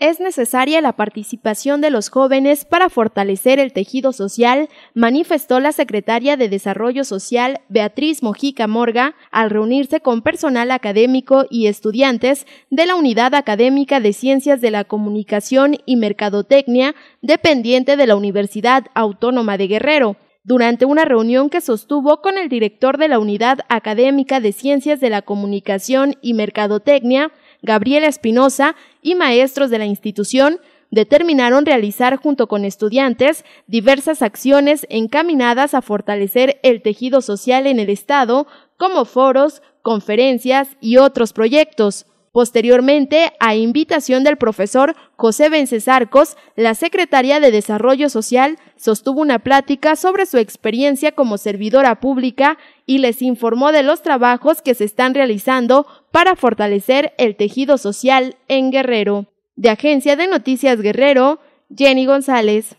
Es necesaria la participación de los jóvenes para fortalecer el tejido social, manifestó la secretaria de Desarrollo Social Beatriz Mojica Morga al reunirse con personal académico y estudiantes de la Unidad Académica de Ciencias de la Comunicación y Mercadotecnia, dependiente de la Universidad Autónoma de Guerrero durante una reunión que sostuvo con el director de la Unidad Académica de Ciencias de la Comunicación y Mercadotecnia, Gabriela Espinosa y maestros de la institución determinaron realizar junto con estudiantes diversas acciones encaminadas a fortalecer el tejido social en el Estado, como foros, conferencias y otros proyectos. Posteriormente, a invitación del profesor José Arcos, la secretaria de Desarrollo Social sostuvo una plática sobre su experiencia como servidora pública y les informó de los trabajos que se están realizando para fortalecer el tejido social en Guerrero. De Agencia de Noticias Guerrero, Jenny González.